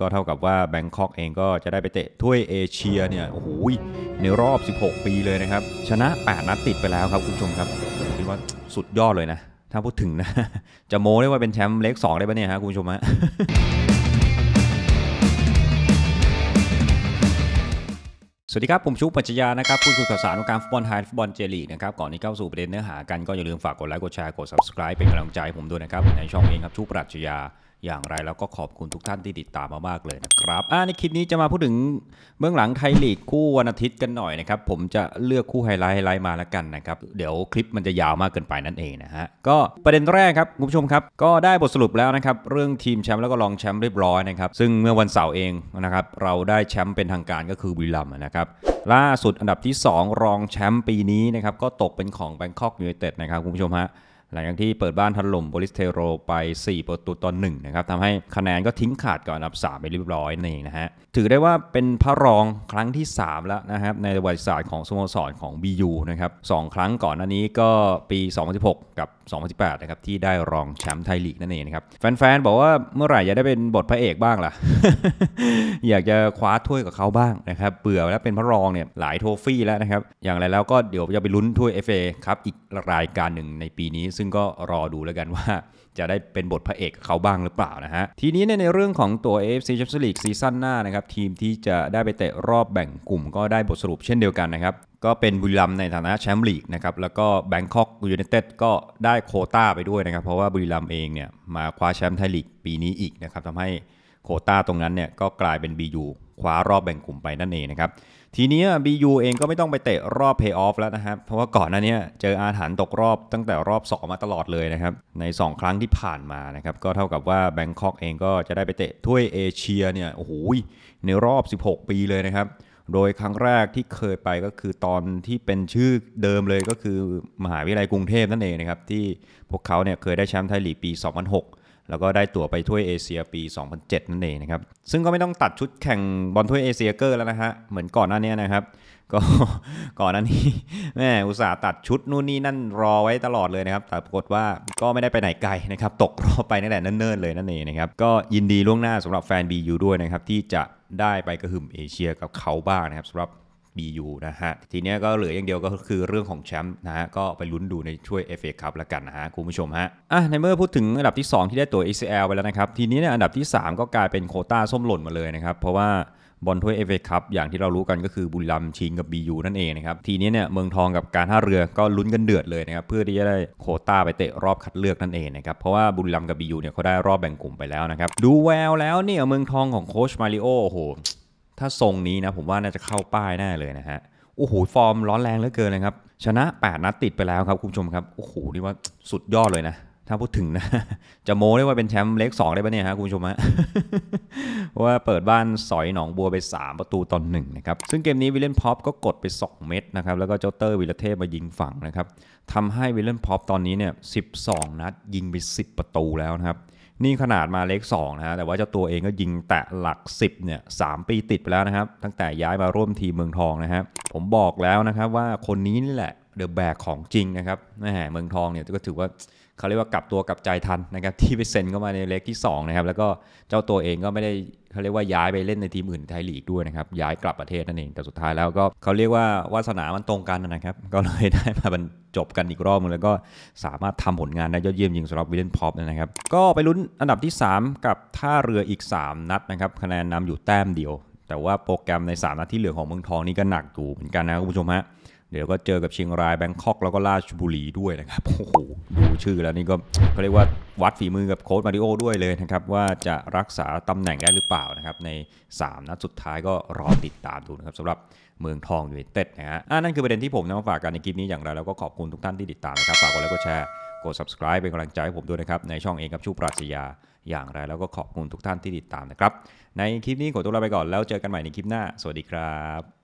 ก็เท่ากับว่าแบงคอกเองก็จะได้ไปเตะถ้วยเอเชียเนี่ยโอ้โหในรอบ 16 ปีเลยนะครับ ชนะ 8 นัดติดไปแล้วครับคุณผู้ชมครับผมคิดว่าสุดยอดเลยนะ ถ้าพูดถึงนะ จะโม้ได้ว่าเป็นแชมป์เล็ก 2 ได้ปะเนี่ยฮะคุณผู้ชมฮะสวัสดีครับผมชุบปัญจยานะครับพูดคุยข่าวสารของการฟุตบอลไทยฟุตบอลเจลีกนะครับ ก่อนที่เข้าสู่ประเด็นเนื้อหากัน ก็อย่าลืมฝากกดไลค์กดแชร์กด subscribe เป็นกำลังใจผมด้วยนะครับในช่องเองครับชุบปัญจยาอย่างไรแล้วก็ขอบคุณทุกท่านที่ติดตามมามากเลยนะครับ อ่าในคลิปนี้จะมาพูดถึงเบื้องหลังไทยลีกคู่วันอาทิตย์กันหน่อยนะครับ ผมจะเลือกคู่ไฮไลท์ไฮไลท์มาแล้วกันนะครับ เดี๋ยวคลิปมันจะยาวมากเกินไปนั่นเองนะฮะ ก็ประเด็นแรกครับคุณผู้ชมครับ ก็ได้บทสรุปแล้วนะครับเรื่องทีมแชมป์แล้วก็รองแชมป์เรียบร้อยนะครับ ซึ่งเมื่อวันเสาร์เองนะครับเราได้แชมป์เป็นทางการก็คือบุรีรัมย์นะครับ ล่าสุดอันดับที่ 2 รองแชมป์ปีนี้นะครับก็ตกเป็นของแบงคอกยูไนเต็ดนะครับคุณผู้ชมฮะหลังจากที่เปิดบ้านถล่มโบลิสเทโร ไป 4 ประตูต่อหนึ่งนะครับทำให้คะแนนก็ทิ้งขาดก่อนอันดับ 3ไปเรียบร้อยนี่นเองนะฮะ ถือได้ว่าเป็นพระรองครั้งที่3แล้วนะครับในประวัติศาสตร์ของสโมสรของ BU นะครับสครั้งก่อนอันนี้ก็ปี 2016 กับ 2018 นะครับที่ได้รองแชมป์ไทยลีกนั่นเองนะครับ แฟนๆบอกว่าเมื่อไหร่จะได้เป็นบทพระเอกบ้างล่ะ อยากจะคว้าถ้วยกับเขาบ้างนะครับเบื่อแล้วเป็นพระรองเนี่ยหลายโทฟี่แล้วนะครับ อย่างไรแล้วก็เดี๋ยวจะไปลุ้นถ้วย FA ครับอีกรายการหนึ่งในปีนี้ึ่งก็รอดูแล้วกันว่าจะได้เป็นบทพระเอกเขาบ้างหรือเปล่านะฮะทีนี้ในเรื่องของตัว AFC Champions League ซีซั่นหน้านะครับทีมที่จะได้ไปเตะรอบแบ่งกลุ่มก็ได้บทสรุปเช่นเดียวกันนะครับก็เป็นบุรีรัมในฐานะแชมป์ลีกนะครับแล้วก็แบงคอกยูเนเต็ดก็ได้โคต้าไปด้วยนะครับ เพราะว่าบุรีรัมเองเนี่ยมาคว้าแชมป์ไทยลีกปีนี้อีกนะครับทำให้โคต้าตรงนั้นเนี่ยก็กลายเป็น BU คว้ารอบแบ่งกลุ่มไปนั่นเองนะครับทีนี้ BU เองก็ไม่ต้องไปเตะรอบเพย์ออฟแล้วนะครับเพราะว่าก่อนหน้านี้เจออาถรรพ์ตกรอบตั้งแต่รอบ 2 มาตลอดเลยนะครับใน 2 ครั้งที่ผ่านมานะครับก็เท่ากับว่าแบงคอกเองก็จะได้ไปเตะถ้วยเอเชียเนี่ยโอ้โหในรอบ 16 ปีเลยนะครับ โดยครั้งแรกที่เคยไปก็คือตอนที่เป็นชื่อเดิมเลยก็คือมหาวิทยาลัยกรุงเทพนั่นเองนะครับที่พวกเขาเนี่ยเคยได้แชมป์ไทยลีกปี2006แล้วก็ได้ตั๋วไปถ้วยเอเชียปี 2007 นั่นเองนะครับ ซึ่งก็ไม่ต้องตัดชุดแข่งบอลถ้วยเอเชียเกอร์แล้วนะฮะ เหมือนก่อนหน้านี้นะครับก็ก่อนหน้านี้แม่อุตส่าห์ตัดชุดนู่นนี่นั่นรอไว้ตลอดเลยนะครับแต่ปรากฏว่าก็ไม่ได้ไปไหนไกลนะครับ ตกรอบไปนั่นแหละเนิ่นๆเลยนั่นเองนะครับ ก็ยินดีล่วงหน้าสำหรับแฟนบียูด้วยนะครับที่จะได้ไปกระหึ่มเอเชียกับเขาบ้างนะครับสำหรับยูนะฮะ ทีนี้ก็เหลืออย่างเดียวก็คือเรื่องของแชมป์นะฮะ ก็ไปลุ้นดูในช่วย FA Cup ละกันนะฮะ คุณผู้ชมฮะ อ่ะในเมื่อพูดถึงอันดับที่ 2 ที่ได้ตัว ACL ไปแล้วนะครับ ทีนี้เนี่ยอันดับที่ 3 ก็กลายเป็นโคต้าส้มหล่นมาเลยนะครับ เพราะว่าบอลถ้วยเอฟเอคัพอย่างที่เรารู้กันก็คือบุรีรัมย์ชิงกับบียูนั่นเองนะครับทีนี้เนี่ยเมืองทองกับการท่าเรือก็ลุ้นกันเดือดเลยนะครับเพื่อที่จะได้โคต้าไปเตะรอบคัดเลือกนั่นเองนะครับเพราะว่าบุรีรัมย์กับบียูเนี่ยเขาได้รอบแบ่งกลุ่มไปแล้วนะครับดูแววแล้วเนี่ยเมืองทองของโค้ชมาริโอโอ้โหถ้าทรงนี้นะ ผมว่าน่าจะเข้าป้ายแน่เลยนะฮะโอ้โห ฟอร์มร้อนแรงเหลือเกินเลยครับ ชนะ 8 นัดติดไปแล้วครับคุณผู้ชมครับ โอ้โหนี่ว่าสุดยอดเลยนะ ถ้าพูดถึงนะ จะโม้ได้ว่าเป็นแชมป์เล็กสองได้ปะเนี่ยฮะคุณผู้ชมฮะว่าเปิดบ้าน สอยหนองบัวไป 3 ประตูตอนหนึ่งนะครับ ซึ่งเกมนี้วิลเลนพ็อปก็กดไป 2 เม็ดนะครับ แล้วก็เจ้าเตอร์วิลเทพมายิงฝั่งนะครับทำให้วิลเลนพ็อปตอนนี้เนี่ย 12 นัดยิงไป 10 ประตูแล้วนะครับนี่ขนาดมาเล็ก2นะฮะ แต่ว่าเจ้าตัวเองก็ยิงแตะหลัก 10เนี่ยสปีติดไปแล้วนะครับ ตั้งแต่ย้ายมาร่วมทีมเมืองทองนะฮะ ผมบอกแล้วนะครับว่าคนนี้นี่แหละเดอะแบกของจริงนะครับแหมเมืองทองเนี่ยก็ถือว่าเขาเรียกว่ากลับตัวกลับใจทันนะครับที่ไปเซ็นเข้ามาในเล็กที่2นะครับแล้วก็เจ้าตัวเองก็ไม่ได้เขาเรียกว่าย้ายไปเล่นในทีมอื่นไทยลีกด้วยนะครับย้ายกลับประเทศนั่นเองแต่สุดท้ายแล้วก็เขาเรียกว่าวาสนามันตรงกันนะครับก็เลยได้มาบรรจบกันอีกรอบนึงแล้วก็สามารถทำผลงานได้ยอดเยี่ยมยิงสำหรับวิลเลนพอปนะครับก็ไปลุ้นอันดับที่ 3 กับท่าเรืออีก 3 นัดนะครับคะแนนนำอยู่แต้มเดียว แต่ว่าโปรแกรมใน3นัดที่เหลือของเมืองทองนี่ก็หนักอยู่เหมือนกันนะคุณผู้ชมฮะเดี๋ยวก็เจอกับเชียงรายแบงคอกแล้วก็ราชบุรีด้วยนะครับโอ้โห ดูชื่อแล้วนี่ก็เขาเรียกว่าวัดฝีมือกับโค้ชมาริโอด้วยเลยนะครับ ว่าจะรักษาตำแหน่งได้หรือเปล่านะครับ ใน 3 นัดสุดท้ายก็รอติดตามดูนะครับสำหรับเมืองทองยูไนเต็ดนะฮะอันนั่นคือประเด็นที่ผมนำมาฝากกันในคลิปนี้อย่างไร แล้วก็ขอบคุณทุกท่านที่ติดตามนะครับฝากกดไลค์กดแชร์กด subscribe เป็นกำลังใจให้ผมด้วยนะครับในช่องเองกับชูปราชยาอย่างไรแล้วก็ขอบคุณทุกท่านที่ติดตามนะครับในคลิปนี้ขอตัวลาไปก่อนแล้วเจอกันใหม่ในคลิปหน้า สวัสดีครับ